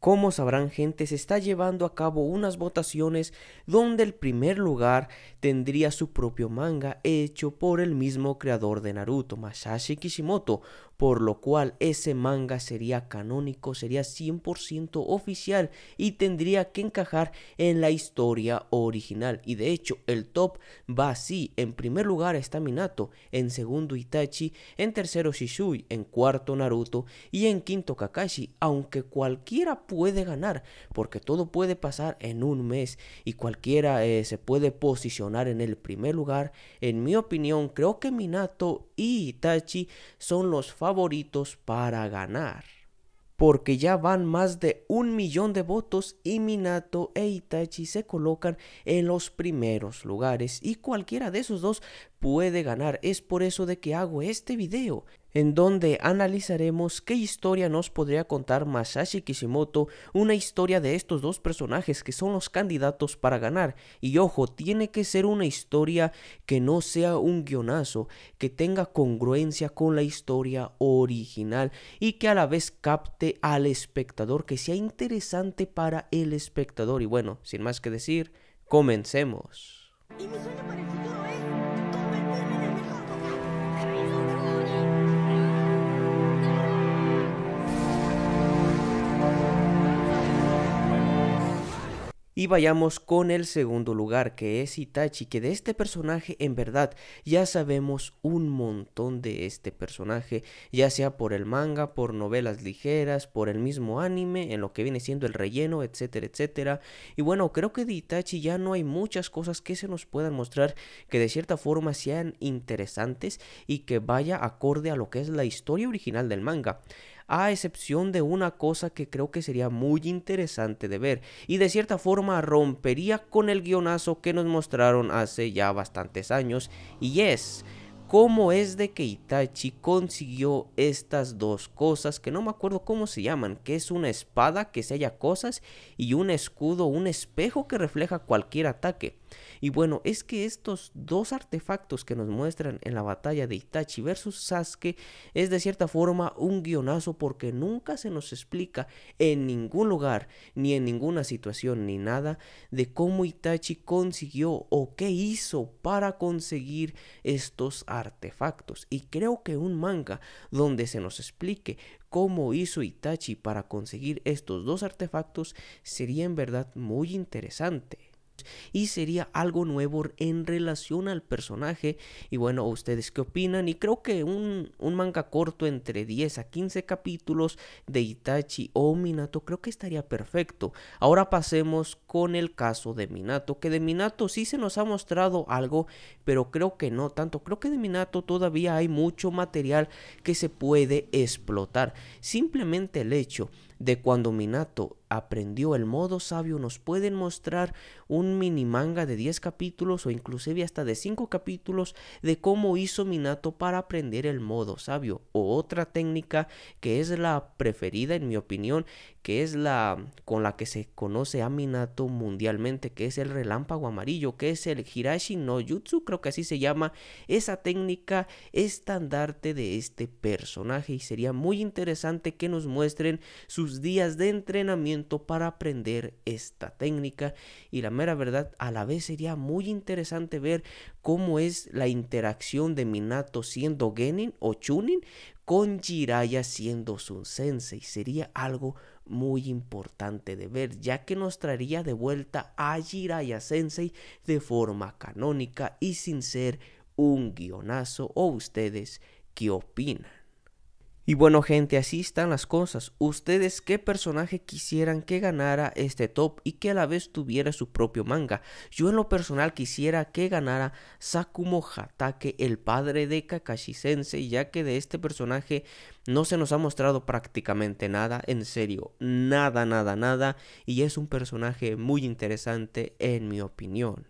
Como sabrán gente, se está llevando a cabo unas votaciones donde el primer lugar tendría su propio manga hecho por el mismo creador de Naruto, Masashi Kishimoto, por lo cual ese manga sería canónico, sería 100% oficial y tendría que encajar en la historia original. Y de hecho, el top va así. En primer lugar está Minato, en segundo Itachi, en tercero Shishui, en cuarto Naruto y en quinto Kakashi, aunque cualquiera puede ganar, porque todo puede pasar en un mes y cualquiera eh, se puede posicionar en el primer lugar. En mi opinión, creo que Minato y Itachi son los favoritos favoritos para ganar. Porque ya van más de un millón de votos y Minato e Itachi se colocan en los primeros lugares y cualquiera de esos dos puede ganar. Es por eso de que hago este video en donde analizaremos qué historia nos podría contar Masashi Kishimoto, una historia de estos dos personajes que son los candidatos para ganar. Y ojo, tiene que ser una historia que no sea un guionazo, que tenga congruencia con la historia original y que a la vez capte al espectador, que sea interesante para el espectador. Y bueno, sin más que decir, comencemos. Y vayamos con el segundo lugar, que es Itachi, que de este personaje en verdad ya sabemos un montón de este personaje, ya sea por el manga, por novelas ligeras, por el mismo anime, en lo que viene siendo el relleno, etcétera, etcétera. Y bueno, creo que de Itachi ya no hay muchas cosas que se nos puedan mostrar que de cierta forma sean interesantes y que vaya acorde a lo que es la historia original del manga a excepción de una cosa que creo que sería muy interesante de ver y de cierta forma rompería con el guionazo que nos mostraron hace ya bastantes años y es cómo es de que Itachi consiguió estas dos cosas que no me acuerdo cómo se llaman, que es una espada que se sella cosas y un escudo, un espejo que refleja cualquier ataque. Y bueno, es que estos dos artefactos que nos muestran en la batalla de Itachi versus Sasuke es de cierta forma un guionazo porque nunca se nos explica en ningún lugar, ni en ninguna situación, ni nada de cómo Itachi consiguió o qué hizo para conseguir estos artefactos. Y creo que un manga donde se nos explique cómo hizo Itachi para conseguir estos dos artefactos sería en verdad muy interesante y sería algo nuevo en relación al personaje. Y bueno, ¿ustedes qué opinan? Y creo que un, un manga corto entre 10 a 15 capítulos de Itachi o Minato creo que estaría perfecto. Ahora pasemos con el caso de Minato, que de Minato sí se nos ha mostrado algo, pero creo que no tanto. Creo que de Minato todavía hay mucho material que se puede explotar. Simplemente el hecho de cuando Minato aprendió. El modo sabio nos pueden mostrar un mini manga de 10 capítulos o inclusive hasta de 5 capítulos de cómo hizo Minato para aprender el modo sabio o otra técnica que es la preferida en mi opinión, que es la con la que se conoce a Minato mundialmente, que es el relámpago amarillo, que es el Hirashi no Jutsu, creo que así se llama, esa técnica estandarte de este personaje y sería muy interesante que nos muestren sus días de entrenamiento para aprender esta técnica y la mera verdad a la vez sería muy interesante ver cómo es la interacción de Minato siendo Genin o Chunin con Jiraya siendo Sun Sensei. Sería algo muy importante de ver, ya que nos traería de vuelta a Jiraya Sensei de forma canónica y sin ser un guionazo. ¿O ustedes qué opinan? Y bueno gente, así están las cosas. ¿Ustedes qué personaje quisieran que ganara este top y que a la vez tuviera su propio manga? Yo en lo personal quisiera que ganara Sakumo Hatake, el padre de Kakashi Sensei, ya que de este personaje no se nos ha mostrado prácticamente nada, en serio, nada, nada, nada, y es un personaje muy interesante en mi opinión.